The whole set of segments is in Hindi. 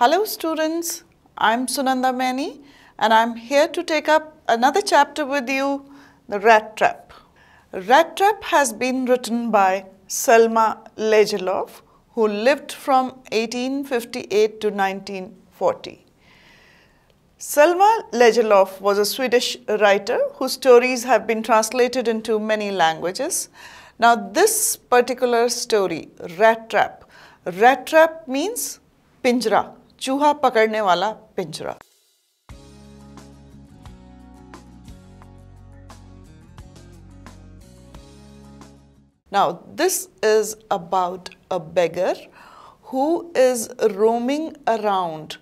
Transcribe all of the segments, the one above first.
Hello students, I'm Sunanda Meni, and I'm here to take up another chapter with you, The Rat Trap. Rat Trap has been written by Selma Lejelov who lived from 1858 to 1940. Selma Lejelov was a Swedish writer whose stories have been translated into many languages. Now this particular story, Rat Trap, Rat Trap means pinjra now, this is about a beggar who is roaming around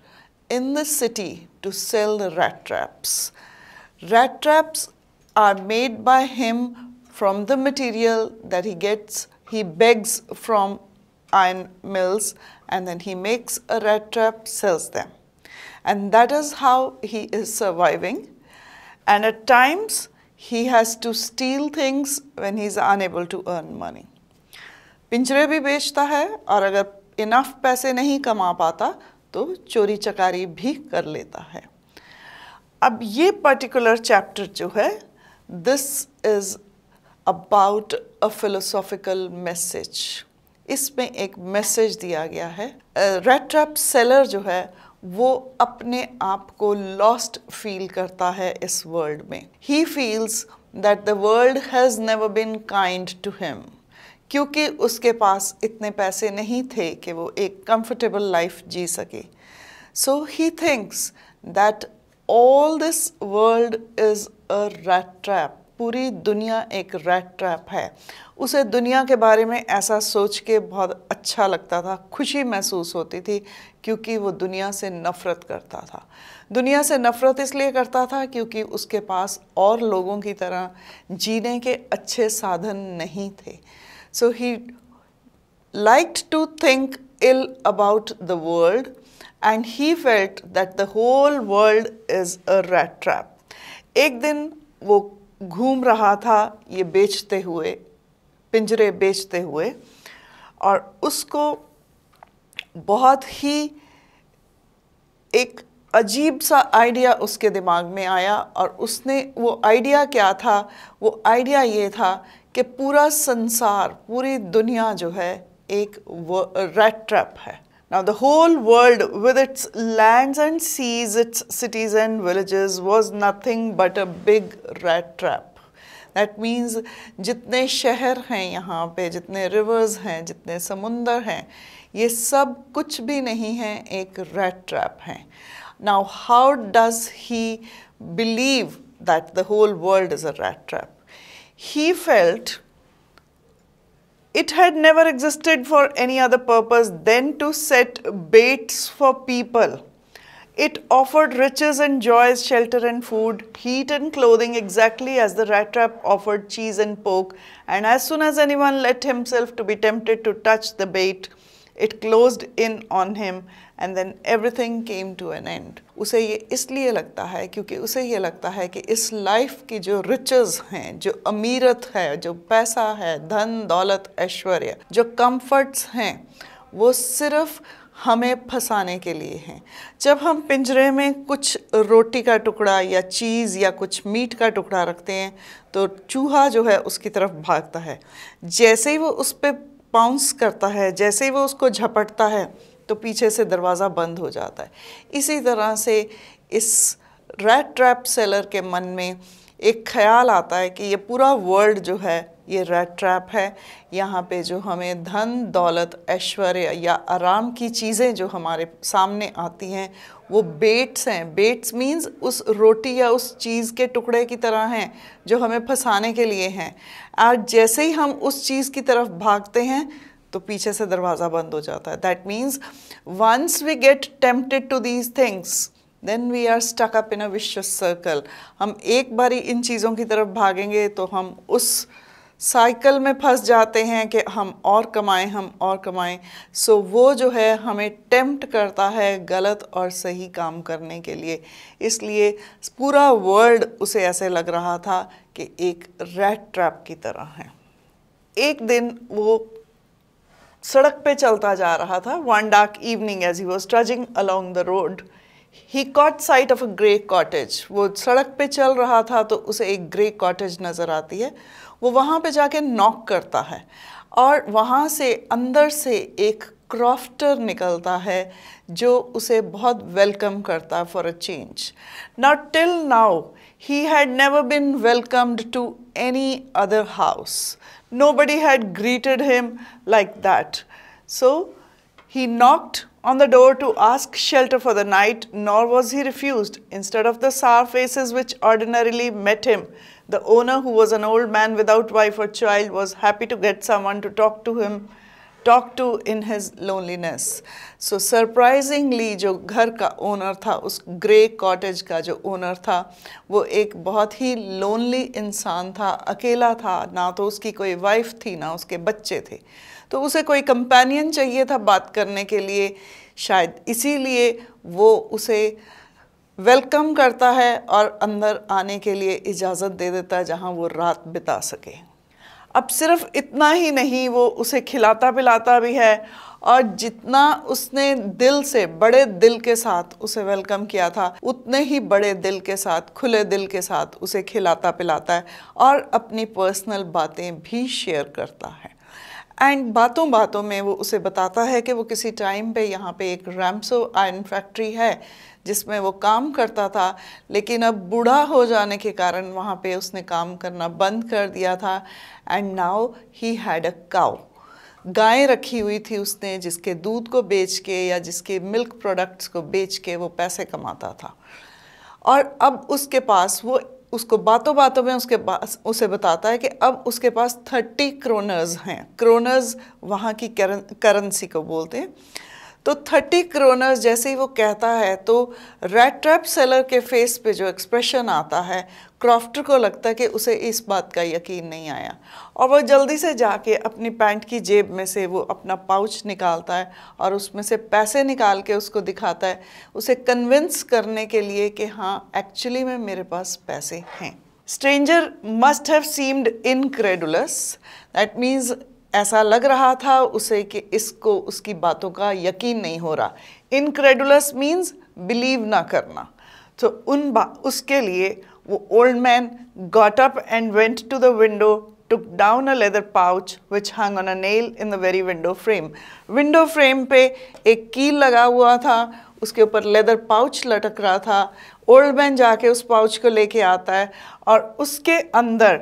in the city to sell rat traps. Rat traps are made by him from the material that he gets, he begs from iron mills and then he makes a rat trap, sells them. And that is how he is surviving. And at times, he has to steal things when he's unable to earn money. पिंजरे भी बेचता है और अगर इनफ पैसे नहीं कमा पाता तो चोरी चकारी भी कर लेता है अब ये पर्टिकुलर चैप्टर जो है this is about a philosophical message इसमें एक मैसेज दिया गया है रेड ट्रैप सेलर जो है वो अपने आप को लॉस्ट फील करता है इस वर्ल्ड में he feels that the world has never been kind to him क्योंकि उसके पास इतने पैसे नहीं थे कि वो एक कंफर्टेबल लाइफ जी सके so he thinks that all this world is a rat trap पूरी दुनिया एक रेड ट्रैप है उसे दुनिया के बारे में ऐसा सोच के बहुत अच्छा लगता था खुशी महसूस होती थी क्योंकि वो दुनिया से नफ़रत करता था दुनिया से नफ़रत इसलिए करता था क्योंकि उसके पास और लोगों की तरह जीने के अच्छे साधन नहीं थे so he like to think ill about the world and he felt that the whole world is a rat trap एक दिन वो घूम रहा था ये बेचते हुए पिंजरे बेचते हुए और उसको बहुत ही एक अजीब सा आइडिया उसके दिमाग में आया और उसने वो आइडिया क्या था वो आइडिया ये था कि पूरा संसार पूरी दुनिया जो है एक वो रेड ट्रैप है Now, the whole world, with its lands and seas, its cities and villages, was nothing but a big rat trap. That means जितने शहर hai यहाँ पे, जितने rivers hai, हैं, जितने hai. हैं, ये सब kuch भी नहीं हैं, ek rat trap हैं. Now how does he believe that the whole world is a rat trap? He felt it had never existed for any other purpose than to set baits for people. It offered riches and joys, shelter and food, heat and clothing, exactly as the rat trap offered cheese and pork. And as soon as anyone let himself to be tempted to touch the bait, it closed in on him and then everything came to an end उसे ये इसलिए लगता है क्योंकि उसे ये लगता है कि इस लाइफ की जो रिचेस हैं जो अमीरत है जो पैसा है धन दौलत ऐश्वर्य जो कंफर्ट्स हैं वो सिर्फ हमें फंसाने के लिए हैं जब हम पिंजरे में कुछ रोटी का टुकड़ा या चीज़ या कुछ मीट का टुकड़ा रखते हैं तो चूहा जो है उसकी तरफ भागता है जैसे ही वो उस पर पाउंस करता है जैसे ही वो उसको झपटता है तो पीछे से दरवाज़ा बंद हो जाता है इसी तरह से इस रेड ट्रैप सेलर के मन में एक ख्याल आता है कि ये पूरा वर्ल्ड जो है ये रेड ट्रैप है यहाँ पे जो हमें धन दौलत ऐश्वर्य या आराम की चीज़ें जो हमारे सामने आती हैं वो बेट्स हैं बेट्स मींस उस रोटी या उस चीज़ के टुकड़े की तरह हैं जो हमें फंसाने के लिए हैं आज जैसे ही हम उस चीज़ की तरफ भागते हैं तो पीछे से दरवाज़ा बंद हो जाता है that means once we get tempted to these things then we are stuck up in a vicious circle हम एक बारी इन चीज़ों की तरफ भागेंगे तो हम उस साइकिल में फंस जाते हैं कि हम और कमाएं हम और कमाएं सो so, वो जो है हमें टेम्प्ट करता है गलत और सही काम करने के लिए इसलिए पूरा वर्ल्ड उसे ऐसे लग रहा था कि एक रेड ट्रैप की तरह है एक दिन वो सड़क पे चलता जा रहा था one dark evening as he was trudging along the road he caught sight of a grey cottage वो सड़क पे चल रहा था तो उसे एक ग्रे कॉटेज नज़र आती है वो वहाँ पे जाके नॉक करता है और वहाँ से अंदर से एक क्रॉफ्टर निकलता है जो उसे बहुत वेलकम करता है for a change not till now he had never been welcomed to any other house. Nobody had greeted him like that. So he knocked on the door to ask shelter for the night, nor was he refused. Instead of the sour faces which ordinarily met him, the owner, who was an old man without wife or child, was happy to get someone to talk to him talk to in his loneliness. So surprisingly जो घर का ओनर था उस ग्रे कॉटेज का जो ओनर था वो एक बहुत ही लोनली इंसान था अकेला था ना तो उसकी कोई वाइफ थी ना उसके बच्चे थे तो उसे कोई कंपेनियन चाहिए था बात करने के लिए शायद इसीलिए वो उसे वेलकम करता है और अंदर आने के लिए इजाज़त दे देता है जहाँ वो रात बिता सके अब सिर्फ इतना ही नहीं वो उसे खिलाता पिलाता भी है और जितना उसने दिल से बड़े दिल के साथ उसे वेलकम किया था उतने ही बड़े दिल के साथ खुले दिल के साथ उसे खिलाता पिलाता है और अपनी पर्सनल बातें भी शेयर करता है एंड बातों बातों में वो उसे बताता है कि वो किसी टाइम पे यहाँ पे एक रैमसो आयरन फैक्ट्री है जिसमें वो काम करता था लेकिन अब बूढ़ा हो जाने के कारण वहाँ पे उसने काम करना बंद कर दिया था and now he had a cow गाय रखी हुई थी उसने जिसके दूध को बेच के या जिसके मिल्क प्रोडक्ट्स को बेच के वो पैसे कमाता था और अब उसके पास वो उसको बातों बातों में उसके पास उसे बताता है कि अब उसके पास थर्टी क्रोनर्स हैं क्रोनर्स वहाँ की करेंसी को बोलते हैं तो थर्टी क्रोनर्स जैसे ही वो कहता है तो रेड ट्रैप सेलर के फेस पे जो एक्सप्रेशन आता है क्रॉफ्टर को लगता है कि उसे इस बात का यकीन नहीं आया और वो जल्दी से जाके अपनी पैंट की जेब में से वो अपना पाउच निकालता है और उसमें से पैसे निकाल के उसको दिखाता है उसे कन्विंस करने के लिए कि हाँ एक्चुअली में मेरे पास पैसे हैं stranger must have seemed incredulous that means ऐसा लग रहा था उसे कि इसको उसकी बातों का यकीन नहीं हो रहा इनक्रेडुलस मीन्स बिलीव ना करना तो उन उसके लिए वो old man got up and went to the window took down a leather pouch which hang on a nail in the very window frame window frame पे एक कील लगा हुआ था उसके ऊपर लेदर पाउच लटक रहा था ओल्ड मैन जाके उस पाउच को लेके आता है और उसके अंदर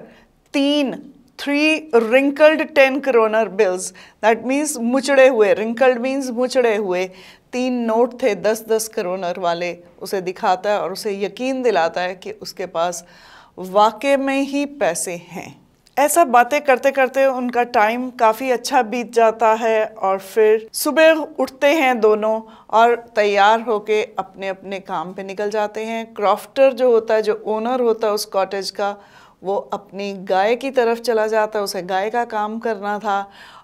तीन three wrinkled ten kronor bills that means मुचड़े हुए रिंकल्ड मीन्स मुचड़े हुए तीन नोट थे दस दस करोनर वाले उसे दिखाता है और उसे यकीन दिलाता है कि उसके पास वाकई में ही पैसे हैं ऐसा बातें करते करते उनका टाइम काफ़ी अच्छा बीत जाता है और फिर सुबह उठते हैं दोनों और तैयार होके अपने अपने काम पे निकल जाते हैं क्रॉफ्टर जो होता है जो ओनर होता है उस कॉटेज का वो अपनी गाय की तरफ चला जाता है उसे गाय का काम करना था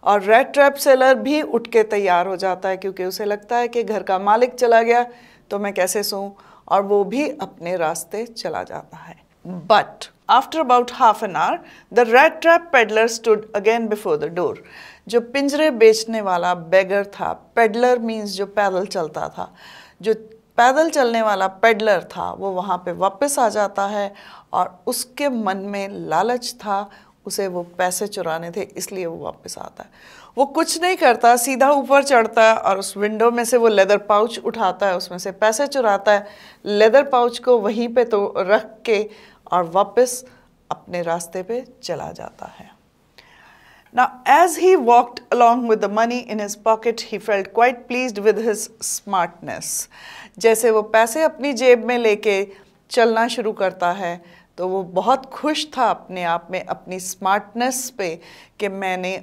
और रेड ट्रैप सेलर भी उठ के तैयार हो जाता है क्योंकि उसे लगता है कि घर का मालिक चला गया तो मैं कैसे सोऊं और वो भी अपने रास्ते चला जाता है but after about half an hour the rat trap peddler stood again before the door जो पिंजरे बेचने वाला बेगर था पेडलर मीन्स जो पैदल चलता था जो पैदल चलने वाला पेडलर था वो वहाँ पे वापस आ जाता है और उसके मन में लालच था उसे वो पैसे चुराने थे इसलिए वो वापस आता है वो कुछ नहीं करता सीधा ऊपर चढ़ता है और उस विंडो में से वो लेदर पाउच उठाता है उसमें से पैसे चुराता है लेदर पाउच को वहीं पे तो रख के और वापस अपने रास्ते पे चला जाता है ना as he walked along with the money in his pocket he felt quite pleased with his smartness जैसे वो पैसे अपनी जेब में लेके चलना शुरू करता है तो वो बहुत खुश था अपने आप में अपनी स्मार्टनेस पे कि मैंने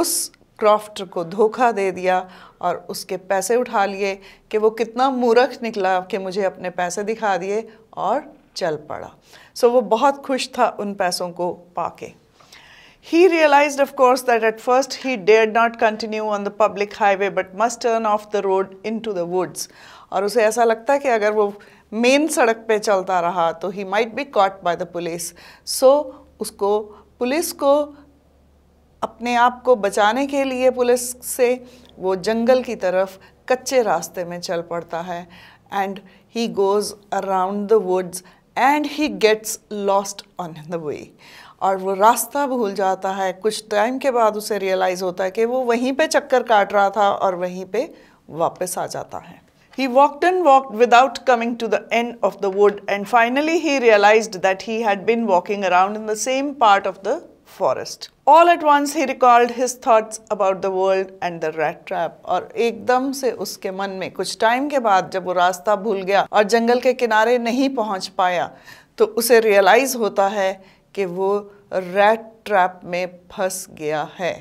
उस क्रॉफ्ट को धोखा दे दिया और उसके पैसे उठा लिए कि वो कितना मूर्ख निकला कि मुझे अपने पैसे दिखा दिए और चल पड़ा सो so, वो बहुत खुश था उन पैसों को पाके He realized, of course, that at first he dared not continue on the public highway but must turn off the road into the woods. और उसे ऐसा लगता है कि अगर वो मेन सड़क पे चलता रहा तो he might be caught by the police so उसको पुलिस को अपने आप को बचाने के लिए पुलिस से वो जंगल की तरफ कच्चे रास्ते में चल पड़ता है and he goes around the woods and he gets lost on the way और वो रास्ता भूल जाता है कुछ टाइम के बाद उसे रियलाइज़ होता है कि वो वहीं पे चक्कर काट रहा था और वहीं पे वापस आ जाता है He walked and walked without coming to the end of the wood and finally he realized that he had been walking around in the same part of the forest. All at once he recalled his thoughts about the world and the rat trap और एकदम से उसके मन में कुछ टाइम के बाद जब वो रास्ता भूल गया और जंगल के किनारे नहीं पहुंच पाया तो उसे रियलाइज होता है कि वो रैट ट्रैप में फंस गया है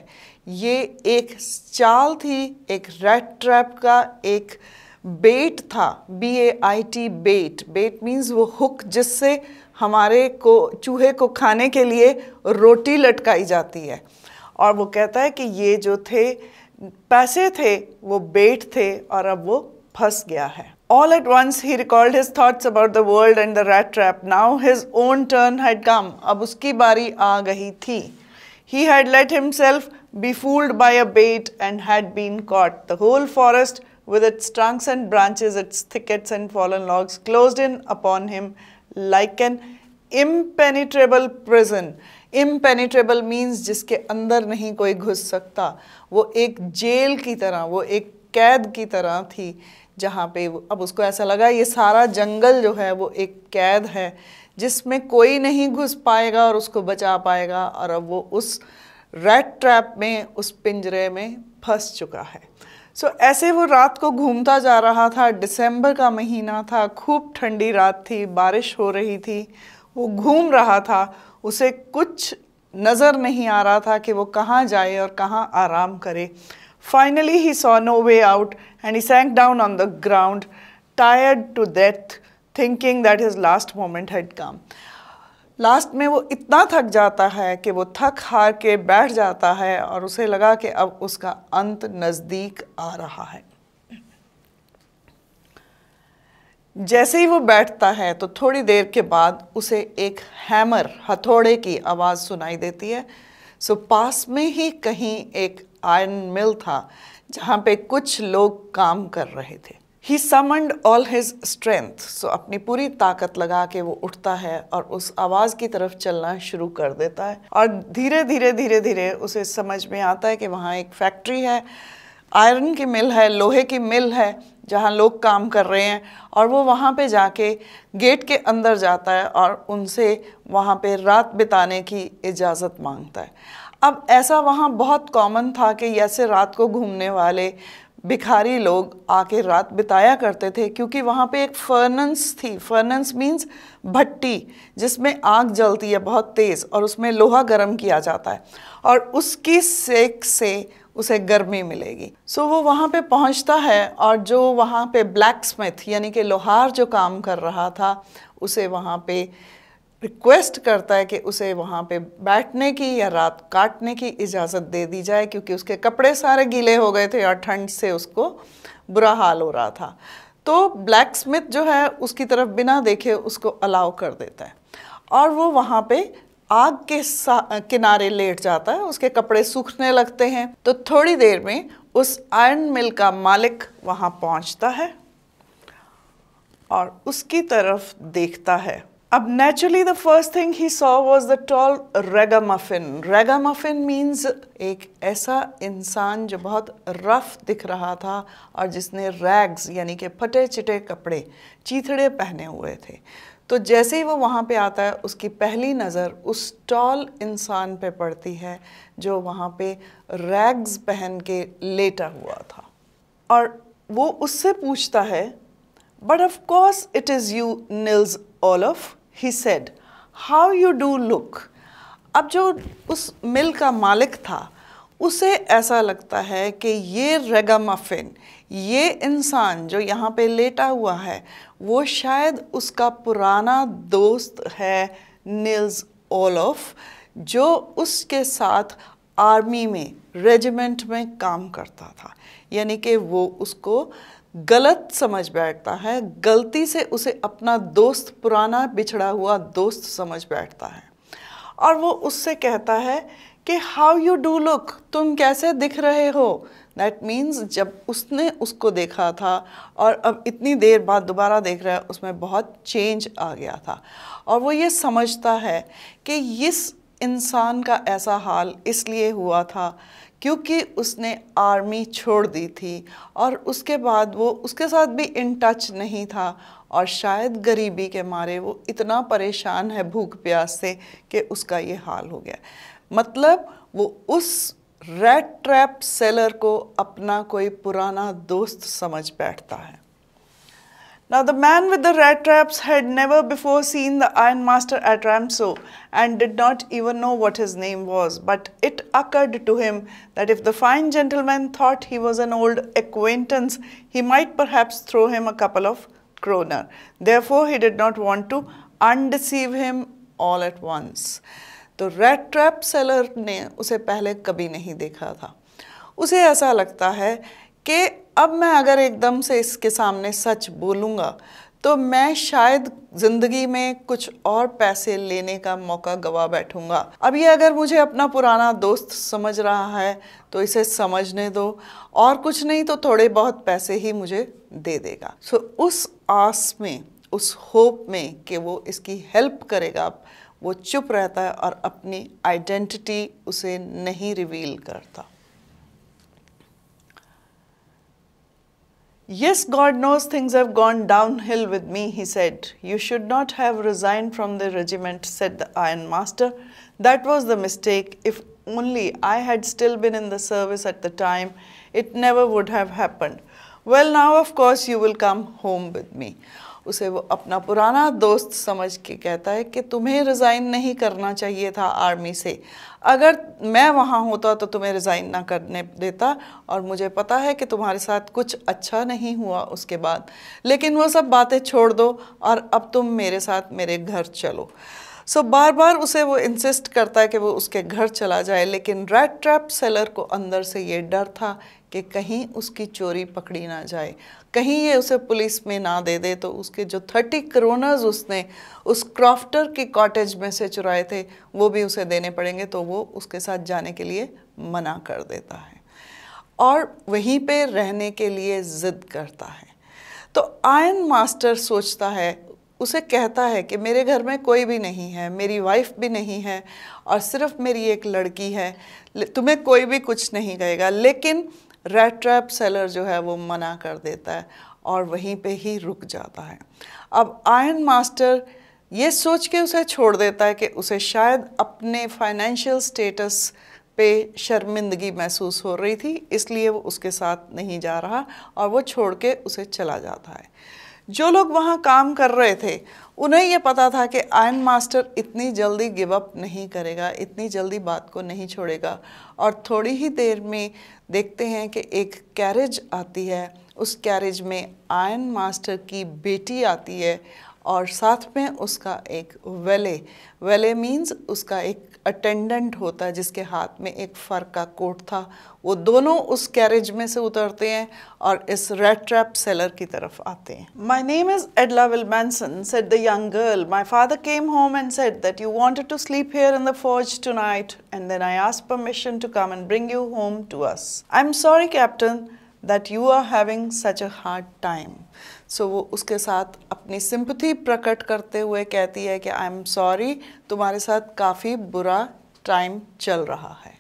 ये एक चाल थी एक रैट ट्रैप का एक बेट था B A I T bait bait means वो हुक जिससे हमारे को चूहे को खाने के लिए रोटी लटकाई जाती है और वो कहता है कि ये जो थे पैसे थे वो बेट थे और अब वो फंस गया है all at once he recalled his thoughts about the world and the rat trap now his own turn had come अब उसकी बारी आ गई थी he had let himself be fooled by a bait and had been caught the whole forest with its trunks and branches, its thickets and fallen logs closed in upon him like an impenetrable prison. Impenetrable means जिसके अंदर नहीं कोई घुस सकता वो एक जेल की तरह वो एक कैद की तरह थी जहाँ पे अब उसको ऐसा लगा ये सारा जंगल जो है वो एक कैद है जिसमें कोई नहीं घुस पाएगा और उसको बचा पाएगा और अब वो उस रेड ट्रैप में उस पिंजरे में फंस चुका है सो ऐसे वो रात को घूमता जा रहा था दिसंबर का महीना था खूब ठंडी रात थी बारिश हो रही थी वो घूम रहा था उसे कुछ नज़र नहीं आ रहा था कि वो कहाँ जाए और कहाँ आराम करे finally he saw no way out and he sank down on the ground tired to death thinking that his last moment had come last में वो इतना थक जाता है कि वो थक हार के बैठ जाता है और उसे लगा कि अब उसका अंत नज़दीक आ रहा है जैसे ही वो बैठता है तो थोड़ी देर के बाद उसे एक हैमर हथौड़े की आवाज़ सुनाई देती है सो पास में ही कहीं एक आयरन मिल था जहाँ पे कुछ लोग काम कर रहे थे he summoned all his strength so अपनी पूरी ताकत लगा के वो उठता है और उस आवाज की तरफ चलना शुरू कर देता है और धीरे धीरे धीरे धीरे उसे समझ में आता है कि वहाँ एक फैक्ट्री है आयरन की मिल है लोहे की मिल है जहाँ लोग काम कर रहे हैं और वो वहाँ पे जाके गेट के अंदर जाता है और उनसे वहाँ पे रात बिताने की इजाज़त मांगता है अब ऐसा वहाँ बहुत कॉमन था कि ऐसे रात को घूमने वाले भिखारी लोग आके रात बिताया करते थे क्योंकि वहाँ पे एक फर्नेंस थी फर्नेंस मीन्स भट्टी जिसमें आग जलती है बहुत तेज़ और उसमें लोहा गर्म किया जाता है और उसकी सेक से उसे गर्मी मिलेगी सो so, वो वहाँ पे पहुँचता है और जो वहाँ पे ब्लैक स्मिथ यानी कि लोहार जो काम कर रहा था उसे वहाँ पे रिक्वेस्ट करता है कि उसे वहाँ पे बैठने की या रात काटने की इजाज़त दे दी जाए क्योंकि उसके कपड़े सारे गीले हो गए थे और ठंड से उसको बुरा हाल हो रहा था तो ब्लैक स्मिथ जो है उसकी तरफ बिना देखे उसको अलाउ कर देता है और वो वहाँ पे आग के किनारे लेट जाता है उसके कपड़े सूखने लगते हैं तो थोड़ी देर में उस आयरन मिल का मालिक वहाँ पहुँचता है और उसकी तरफ देखता है अब the first thing he saw was the tall ragamuffin ragamuffin means एक ऐसा इंसान जो बहुत रफ दिख रहा था और जिसने रैग्स यानी कि फटे चिटे कपड़े चीथड़े पहने हुए थे तो जैसे ही वो वहाँ पे आता है उसकी पहली नज़र उस टॉल इंसान पे पड़ती है जो वहाँ पे रैग्स पहन के लेटा हुआ था और वो उससे पूछता है but of course it is you Nils Olof he said how you do look अब जो उस मिल का मालिक था उसे ऐसा लगता है कि ये रेगा मफिन ये इंसान जो यहाँ पे लेटा हुआ है वो शायद उसका पुराना दोस्त है नील्स ओलफ जो उसके साथ आर्मी में रेजिमेंट में काम करता था यानी कि वो उसको गलत समझ बैठता है गलती से उसे अपना दोस्त पुराना बिछड़ा हुआ दोस्त समझ बैठता है और वो उससे कहता है कि हाउ यू डू लुक तुम कैसे दिख रहे हो दैट मीन्स जब उसने उसको देखा था और अब इतनी देर बाद दोबारा देख रहा है उसमें बहुत चेंज आ गया था और वो ये समझता है कि इस इंसान का ऐसा हाल इसलिए हुआ था क्योंकि उसने आर्मी छोड़ दी थी और उसके बाद वो उसके साथ भी इन टच नहीं था और शायद गरीबी के मारे वो इतना परेशान है भूख प्यास से कि उसका ये हाल हो गया मतलब वो उस रेड ट्रैप सेलर को अपना कोई पुराना दोस्त समझ बैठता है Now the man with the rat traps had never before seen the Iron Master at Ramso and did not even know what his name was. But it occurred to him that if the fine gentleman thought he was an old acquaintance, he might perhaps throw him a couple of kroner. Therefore, he did not want to undeceive him all at once. The rat trap seller ने उसे पहले कभी नहीं देखा था उसे ऐसा लगता है कि अब मैं अगर एकदम से इसके सामने सच बोलूँगा तो मैं शायद ज़िंदगी में कुछ और पैसे लेने का मौका गवा बैठूँगा अब ये अगर मुझे अपना पुराना दोस्त समझ रहा है तो इसे समझने दो और कुछ नहीं तो थोड़े बहुत पैसे ही मुझे दे देगा सो उस आस में उस होप में कि वो इसकी हेल्प करेगा वो चुप रहता है और अपनी आइडेंटिटी उसे नहीं रिवील करता Yes, God knows things have gone downhill with me, he said. You should not have resigned from the regiment, said the Iron Master. That was the mistake. If only I had still been in the service at the time, it never would have happened. Well, now, of course, you will come home with me. उसे वो अपना पुराना दोस्त समझ के कहता है कि तुम्हें रिज़ाइन नहीं करना चाहिए था आर्मी से अगर मैं वहाँ होता तो तुम्हें रिज़ाइन ना करने देता और मुझे पता है कि तुम्हारे साथ कुछ अच्छा नहीं हुआ उसके बाद लेकिन वो सब बातें छोड़ दो और अब तुम मेरे साथ मेरे घर चलो सो so, बार बार उसे वो इंसिस्ट करता है कि वो उसके घर चला जाए लेकिन रेड ट्रैप सेलर को अंदर से ये डर था कि कहीं उसकी चोरी पकड़ी ना जाए कहीं ये उसे पुलिस में ना दे दे तो उसके जो थर्टी करोनर्स उसने उस क्रॉफ्टर के कॉटेज में से चुराए थे वो भी उसे देने पड़ेंगे तो वो उसके साथ जाने के लिए मना कर देता है और वहीं पे रहने के लिए ज़िद करता है तो आयन मास्टर सोचता है उसे कहता है कि मेरे घर में कोई भी नहीं है मेरी वाइफ भी नहीं है और सिर्फ मेरी एक लड़की है तुम्हें कोई भी कुछ नहीं कहेगा लेकिन रेड ट्रैप सेलर जो है वो मना कर देता है और वहीं पे ही रुक जाता है अब आयन मास्टर ये सोच के उसे छोड़ देता है कि उसे शायद अपने फाइनेंशियल स्टेटस पे शर्मिंदगी महसूस हो रही थी इसलिए वो उसके साथ नहीं जा रहा और वो छोड़ के उसे चला जाता है जो लोग वहाँ काम कर रहे थे उन्हें यह पता था कि आयन मास्टर इतनी जल्दी गिव अप नहीं करेगा इतनी जल्दी बात को नहीं छोड़ेगा और थोड़ी ही देर में देखते हैं कि एक कैरेज आती है उस कैरेज में आयन मास्टर की बेटी आती है और साथ में उसका एक वेले वेले मीन्स उसका एक अटेंडेंट होता है जिसके हाथ में एक फ़र का कोट था वो दोनों उस कैरेज में से उतरते हैं और इस रेड ट्रैप सेलर की तरफ आते हैं my name is Edla Willmansson said the young girl my father came home and said that you wanted to sleep here in the forge tonight and then I ask permission to come and bring you home to us I am sorry captain that you are having such a hard time so so, वो उसके साथ अपनी सिंपथी प्रकट करते हुए कहती है कि आई एम सॉरी तुम्हारे साथ काफ़ी बुरा टाइम चल रहा है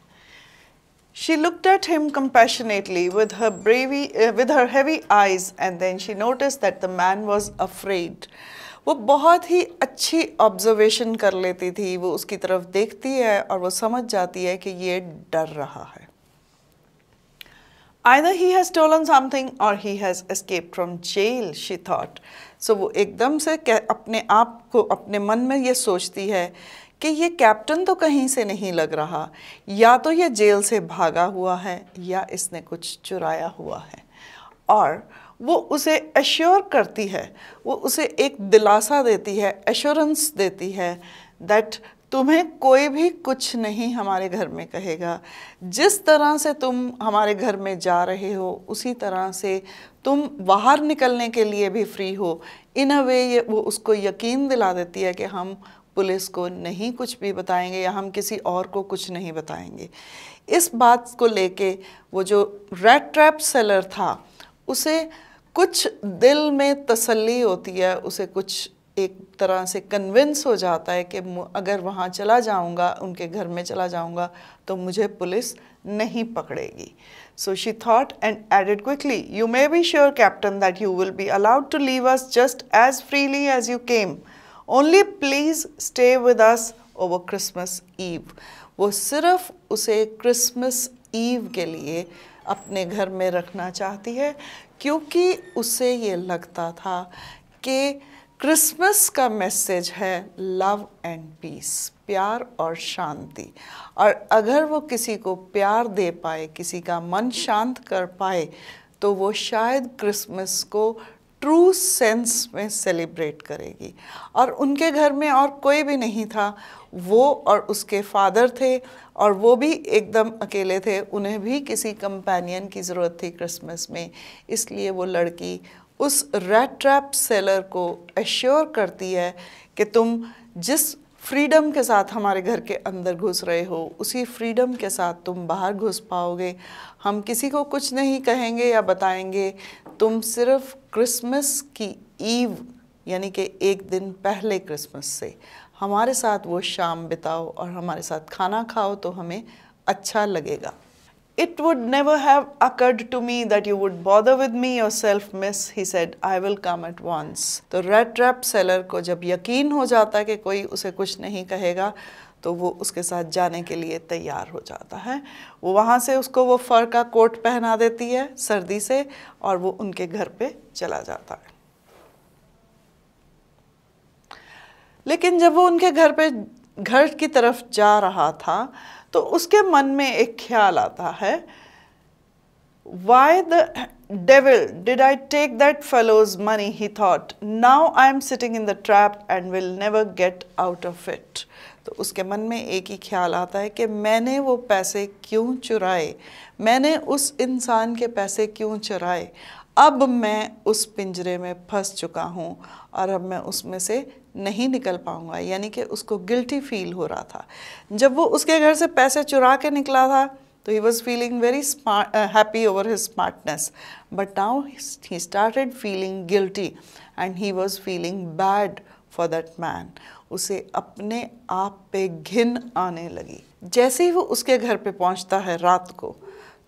she looked at him compassionately with her bravely with her heavy eyes and then she notice that the man was afraid वो बहुत ही अच्छी ऑब्जर्वेशन कर लेती थी वो उसकी तरफ देखती है और वो समझ जाती है कि ये डर रहा है Either he has stolen something or he has escaped from jail, she thought. So वो एकदम से अपने आप को अपने मन में ये सोचती है कि ये कैप्टन तो कहीं से नहीं लग रहा या तो ये जेल से भागा हुआ है या इसने कुछ चुराया हुआ है और वो उसे एश्योर करती है वो उसे एक दिलासा देती है एश्योरेंस देती है दैट तुम्हें कोई भी कुछ नहीं हमारे घर में कहेगा जिस तरह से तुम हमारे घर में जा रहे हो उसी तरह से तुम बाहर निकलने के लिए भी फ्री हो इन अ वे ये वो उसको यकीन दिला देती है कि हम पुलिस को नहीं कुछ भी बताएंगे या हम किसी और को कुछ नहीं बताएंगे इस बात को लेके वो जो रेड ट्रैप सेलर था उसे कुछ दिल में तसल्ली होती है उसे कुछ एक तरह से कन्विंस हो जाता है कि अगर वहाँ चला जाऊँगा उनके घर में चला जाऊँगा तो मुझे पुलिस नहीं पकड़ेगी so she thought and added quickly you may be sure captain that you will be allowed to leave us just as freely as you came only please stay with us over Christmas Eve वो सिर्फ उसे क्रिसमस ईव के लिए अपने घर में रखना चाहती है क्योंकि उसे ये लगता था कि क्रिसमस का मैसेज है लव एंड पीस प्यार और शांति और अगर वो किसी को प्यार दे पाए किसी का मन शांत कर पाए तो वो शायद क्रिसमस को ट्रू सेंस में सेलिब्रेट करेगी और उनके घर में और कोई भी नहीं था वो और उसके फादर थे और वो भी एकदम अकेले थे उन्हें भी किसी कंपेनियन की ज़रूरत थी क्रिसमस में इसलिए वो लड़की उस रेड ट्रैप सेलर को एश्योर करती है कि तुम जिस फ्रीडम के साथ हमारे घर के अंदर घुस रहे हो उसी फ्रीडम के साथ तुम बाहर घुस पाओगे हम किसी को कुछ नहीं कहेंगे या बताएंगे तुम सिर्फ क्रिसमस की ईव यानी कि एक दिन पहले क्रिसमस से हमारे साथ वो शाम बिताओ और हमारे साथ खाना खाओ तो हमें अच्छा लगेगा It would never have occurred to me that you would bother with me yourself, miss, he said. I will come at once. तो रेड ट्रैप सेलर को जब यकीन हो जाता है कि कोई उसे कुछ नहीं कहेगा तो वो उसके साथ जाने के लिए तैयार हो जाता है वो वहाँ से उसको वो फर का कोट पहना देती है सर्दी से और वो उनके घर पे चला जाता है लेकिन जब वो उनके घर पे घर की तरफ जा रहा था तो उसके मन में एक ख्याल आता है why the devil did I take that fellow's money he thought now I am sitting in the trap and will never get out of it तो उसके मन में एक ही ख्याल आता है कि मैंने वो पैसे क्यों चुराए मैंने उस इंसान के पैसे क्यों चुराए अब मैं उस पिंजरे में फंस चुका हूँ और अब मैं उसमें से नहीं निकल पाऊंगा यानी कि उसको गिल्टी फील हो रहा था जब वो उसके घर से पैसे चुरा के निकला था तो he was feeling very smart happy over his smartness but now he started feeling guilty and he was feeling bad for that man उसे अपने आप पे घिन आने लगी जैसे ही वो उसके घर पे पहुंचता है रात को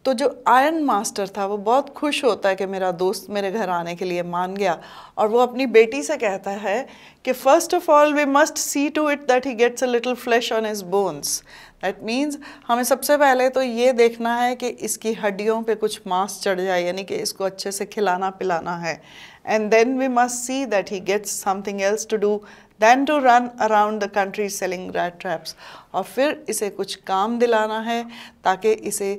तो जो आयरन मास्टर था वो बहुत खुश होता है कि मेरा दोस्त मेरे घर आने के लिए मान गया और वो अपनी बेटी से कहता है कि first of all we must see to it that he gets a little flesh on his bones that means हमें सबसे पहले तो ये देखना है कि इसकी हड्डियों पे कुछ मांस चढ़ जाए यानी कि इसको अच्छे से खिलाना पिलाना है and then we must see that he gets something else to do than to run around the country selling rat traps और फिर इसे कुछ काम दिलाना है ताकि इसे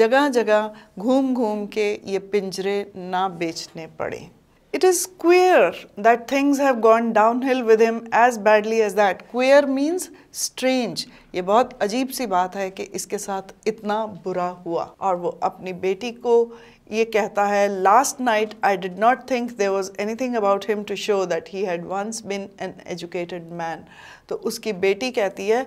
जगह जगह घूम घूम के ये पिंजरे ना बेचने पड़े it is queer that things have gone downhill with him as badly as that queer means strange ये बहुत अजीब सी बात है कि इसके साथ इतना बुरा हुआ और वो अपनी बेटी को ये कहता है last night I did not think there was anything about him to show that he had once been an educated man तो उसकी बेटी कहती है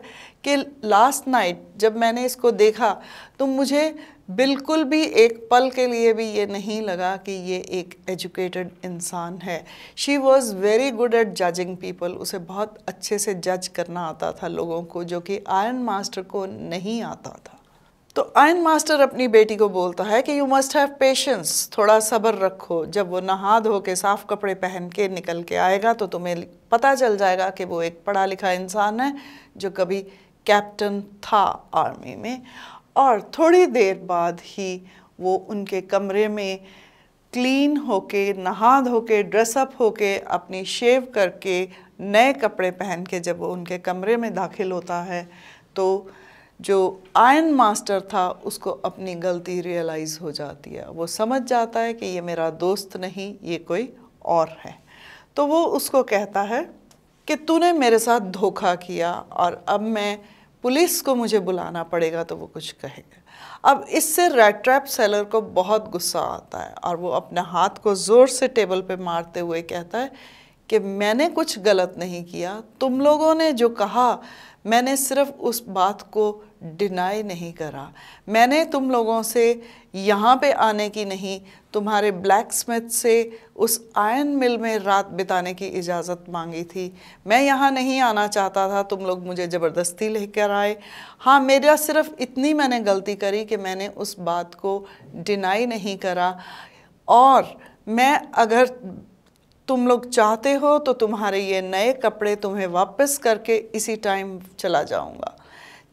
कि लास्ट नाइट जब मैंने इसको देखा तो मुझे बिल्कुल भी एक पल के लिए भी ये नहीं लगा कि ये एक एजुकेटेड इंसान है she was very good at judging people उसे बहुत अच्छे से जज करना आता था लोगों को जो कि आयरन मास्टर को नहीं आता था तो आयन मास्टर अपनी बेटी को बोलता है कि यू मस्ट हैव पेशेंस थोड़ा सब्र रखो जब वो नहा धो के साफ कपड़े पहन के निकल के आएगा तो तुम्हें पता चल जाएगा कि वो एक पढ़ा लिखा इंसान है जो कभी कैप्टन था आर्मी में और थोड़ी देर बाद ही वो उनके कमरे में क्लीन होके नहा धो के ड्रेसअप होके अपनी शेव करके नए कपड़े पहन के जब वो उनके कमरे में दाखिल होता है तो जो आयन मास्टर था उसको अपनी गलती रियलाइज़ हो जाती है वो समझ जाता है कि ये मेरा दोस्त नहीं ये कोई और है तो वो उसको कहता है कि तूने मेरे साथ धोखा किया और अब मैं पुलिस को मुझे बुलाना पड़ेगा तो वो कुछ कहेगा अब इससे रेड ट्रैप सेलर को बहुत गुस्सा आता है और वो अपने हाथ को ज़ोर से टेबल पे मारते हुए कहता है कि मैंने कुछ गलत नहीं किया तुम लोगों ने जो कहा मैंने सिर्फ उस बात को डिनाई नहीं करा मैंने तुम लोगों से यहाँ पे आने की नहीं तुम्हारे ब्लैक स्मिथ से उस आयन मिल में रात बिताने की इजाज़त मांगी थी मैं यहाँ नहीं आना चाहता था तुम लोग मुझे ज़बरदस्ती लेकर आए हाँ मेरा सिर्फ इतनी मैंने गलती करी कि मैंने उस बात को डिनाई नहीं करा और मैं अगर तुम लोग चाहते हो तो तुम्हारे ये नए कपड़े तुम्हें वापस करके इसी टाइम चला जाऊँगा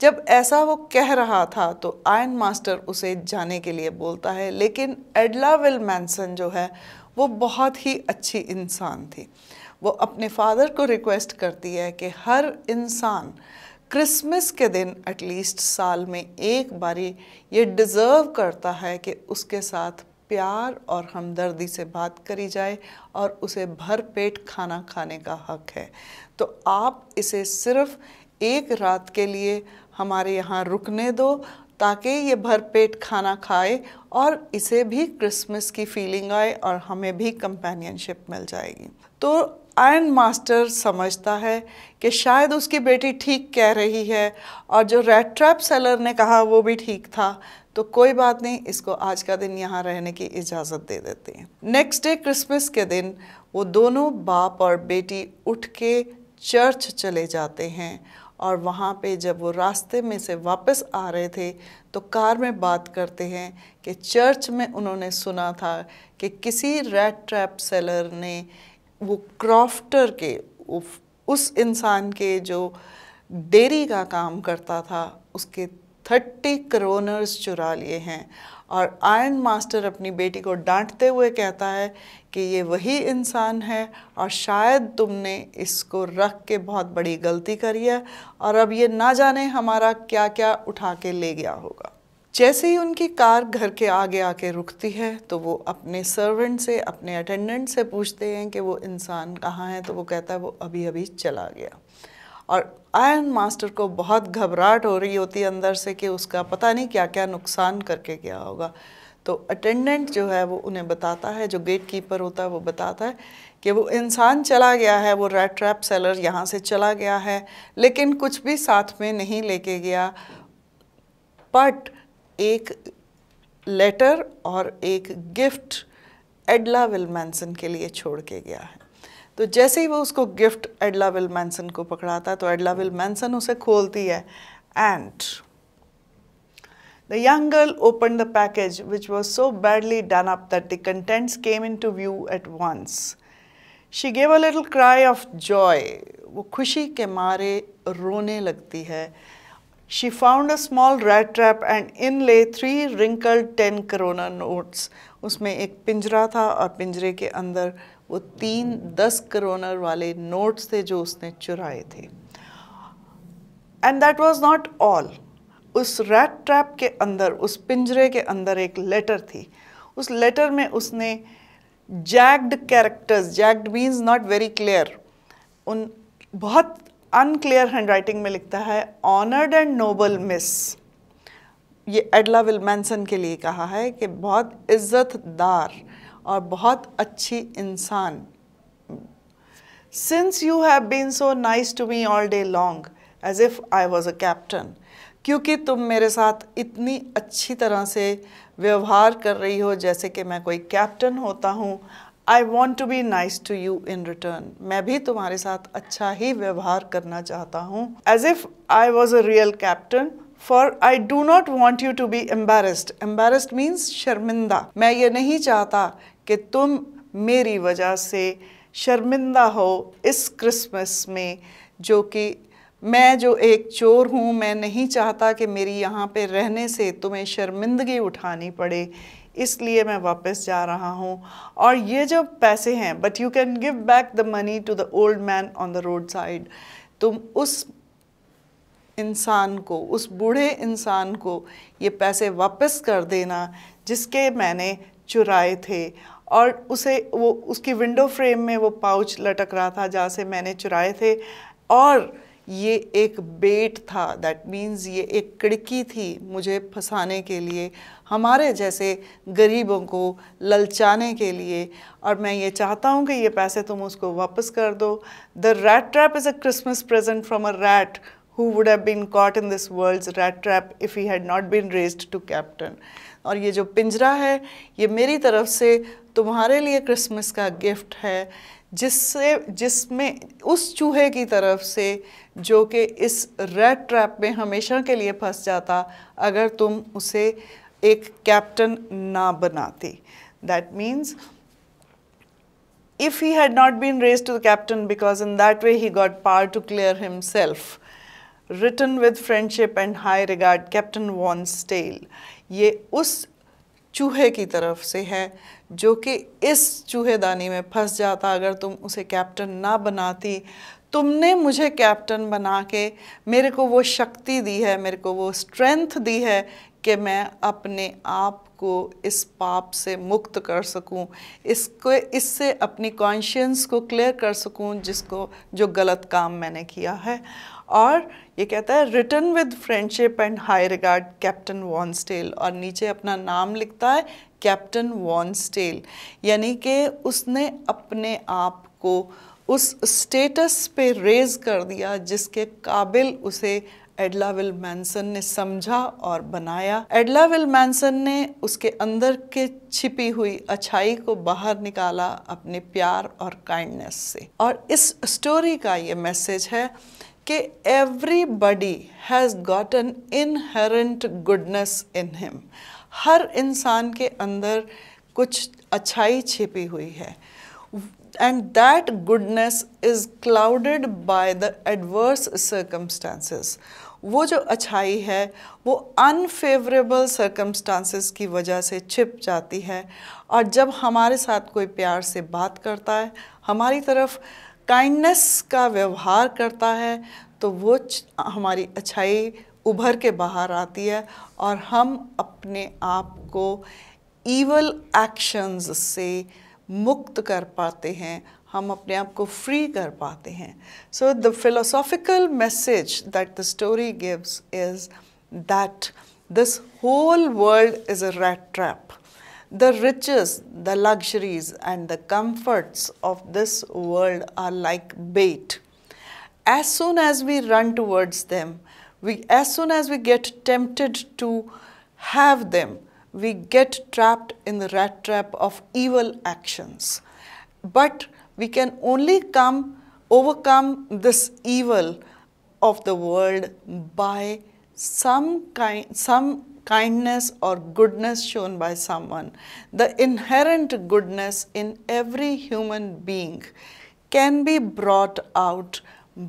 जब ऐसा वो कह रहा था तो आयन मास्टर उसे जाने के लिए बोलता है लेकिन एडला विल मैंसन जो है वो बहुत ही अच्छी इंसान थी वो अपने फादर को रिक्वेस्ट करती है कि हर इंसान क्रिसमस के दिन एटलीस्ट साल में एक बारी ये डिज़र्व करता है कि उसके साथ प्यार और हमदर्दी से बात करी जाए और उसे भर पेट खाना खाने का हक है तो आप इसे सिर्फ एक रात के लिए हमारे यहाँ रुकने दो ताकि ये भरपेट खाना खाए और इसे भी क्रिसमस की फीलिंग आए और हमें भी कंपेनियनशिप मिल जाएगी तो आयरन मास्टर समझता है कि शायद उसकी बेटी ठीक कह रही है और जो रेड ट्रैप सेलर ने कहा वो भी ठीक था तो कोई बात नहीं इसको आज का दिन यहाँ रहने की इजाज़त दे देते हैं नेक्स्ट डे क्रिसमस के दिन वो दोनों बाप और बेटी उठ के चर्च चले जाते हैं और वहाँ पे जब वो रास्ते में से वापस आ रहे थे तो कार में बात करते हैं कि चर्च में उन्होंने सुना था कि किसी रेड ट्रैप सेलर ने वो क्रॉफ्टर के उस इंसान के जो डेरी का काम करता था उसके थर्टी करोनर्स चुरा लिए हैं और आयन मास्टर अपनी बेटी को डांटते हुए कहता है कि ये वही इंसान है और शायद तुमने इसको रख के बहुत बड़ी गलती करी है और अब ये ना जाने हमारा क्या क्या उठा के ले गया होगा जैसे ही उनकी कार घर के आगे आके रुकती है तो वो अपने सर्वेंट से अपने अटेंडेंट से पूछते हैं कि वो इंसान कहाँ है तो वो कहता है वो अभी अभी चला गया और आयन मास्टर को बहुत घबराहट हो रही होती है अंदर से कि उसका पता नहीं क्या क्या नुकसान करके गया होगा तो अटेंडेंट जो है वो उन्हें बताता है जो गेट कीपर होता है वो बताता है कि वो इंसान चला गया है वो रेड ट्रैप सेलर यहाँ से चला गया है लेकिन कुछ भी साथ में नहीं लेके गया बट एक लेटर और एक गिफ्ट एडला मैंसन के लिए छोड़ के गया है तो जैसे ही वो उसको गिफ्ट एडला विल मैंसन को पकड़ाता तो एडला विल मैंसन उसे खोलती है and The young girl opened the package, which was so badly done up that the contents came into view at once. She gave a little cry of joy. वो खुशी के मारे रोने लगती है She found a small rat trap and in lay three wrinkled ten corona notes. उसमें एक पिंजरा था और पिंजरे के अंदर वो तीन दस करोनर वाले नोट्स थे जो उसने चुराए थे and that was not all उस रैट ट्रैप के अंदर उस पिंजरे के अंदर एक लेटर थी उस लेटर में उसने jagged characters jagged means not very clear उन बहुत अनक्लियर हैंडराइटिंग में लिखता है ऑनर्ड एंड नोबल मिस ये एडला मैंसन के लिए कहा है कि बहुत इज्जतदार और बहुत अच्छी इंसान since you have been so nice to me all day long as if I was a captain क्योंकि तुम मेरे साथ इतनी अच्छी तरह से व्यवहार कर रही हो जैसे कि मैं कोई कैप्टन होता हूँ I want to be nice to you in return मैं भी तुम्हारे साथ अच्छा ही व्यवहार करना चाहता हूँ as if I was a real captain for I do not want you to be embarrassed embarrassed means शर्मिंदा मैं ये नहीं चाहता कि तुम मेरी वजह से शर्मिंदा हो इस क्रिसमस में जो कि मैं जो एक चोर हूँ मैं नहीं चाहता कि मेरी यहाँ पे रहने से तुम्हें शर्मिंदगी उठानी पड़े इसलिए मैं वापस जा रहा हूँ और ये जो पैसे हैं but you can give back the money to the old man on the roadside तुम उस इंसान को उस बूढ़े इंसान को ये पैसे वापस कर देना जिसके मैंने चुराए थे और उसे वो उसकी विंडो फ्रेम में वो पाउच लटक रहा था जहाँ से मैंने चुराए थे और ये एक बेट था दैट मीन्स ये एक खिड़की थी मुझे फंसाने के लिए हमारे जैसे गरीबों को ललचाने के लिए और मैं ये चाहता हूँ कि ये पैसे तुम उसको वापस कर दो the rat trap is a Christmas present from a rat who would have been caught in this world rat trap if he had not been raised to captain और ये जो पिंजरा है ये मेरी तरफ से तुम्हारे लिए क्रिसमस का गिफ्ट है जिससे जिसमें उस चूहे की तरफ से जो कि इस रेड ट्रैप में हमेशा के लिए फंस जाता अगर तुम उसे एक कैप्टन ना बनाती that means if he had not been raise to the captain because in that way he got power to clear himself written with friendship and high regard captain von Stahle ये उस चूहे की तरफ से है जो कि इस चूहेदानी में फंस जाता अगर तुम उसे कैप्टन ना बनाती तुमने मुझे कैप्टन बना के मेरे को वो शक्ति दी है मेरे को वो स्ट्रेंथ दी है कि मैं अपने आप को इस पाप से मुक्त कर सकूं, इसको इससे अपनी कॉन्शियस को क्लियर कर सकूं जिसको जो गलत काम मैंने किया है और ये कहता है return with friendship and high regard captain von Stahle और नीचे अपना नाम लिखता है कैप्टन वॉन्सटेल यानी कि उसने अपने आप को उस स्टेटस पे रेज कर दिया जिसके काबिल उसे एडला विल मैंसन ने समझा और बनाया एडला विल मैंसन ने उसके अंदर के छिपी हुई अच्छाई को बाहर निकाला अपने प्यार और काइंडनेस से और इस स्टोरी का ये मैसेज है कि everybody has got an inherent goodness in him हर इंसान के अंदर कुछ अच्छाई छिपी हुई है and that goodness is clouded by the adverse circumstances वो जो अच्छाई है वो अनफेवरेबल सर्कमस्टांसिस की वजह से छिप जाती है और जब हमारे साथ कोई प्यार से बात करता है हमारी तरफ काइंडनेस का व्यवहार करता है तो वो हमारी अच्छाई उभर के बाहर आती है और हम अपने आप को ईवल एक्शंस से मुक्त कर पाते हैं हम अपने आप को फ्री कर पाते हैं so the philosophical message that the story gives is that this whole world is a rat trap The riches, the luxuries and the comforts of this world are like bait. As soon as we run towards them, we, as soon as we get tempted to have them, we get trapped in the rat trap of evil actions. But we can only come overcome this evil of the world by some kind some kindness or goodness shown by someone, the inherent goodness in every human being can be brought out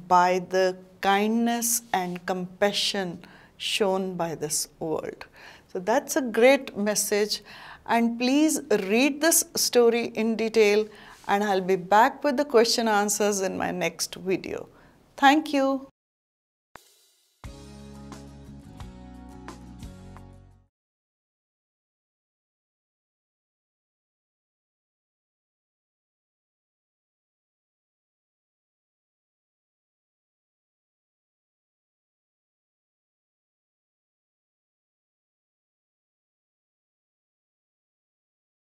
by the kindness and compassion shown by this world. So that's a great message and please read this story in detail and I'll be back with the question answers in my next video. Thank you.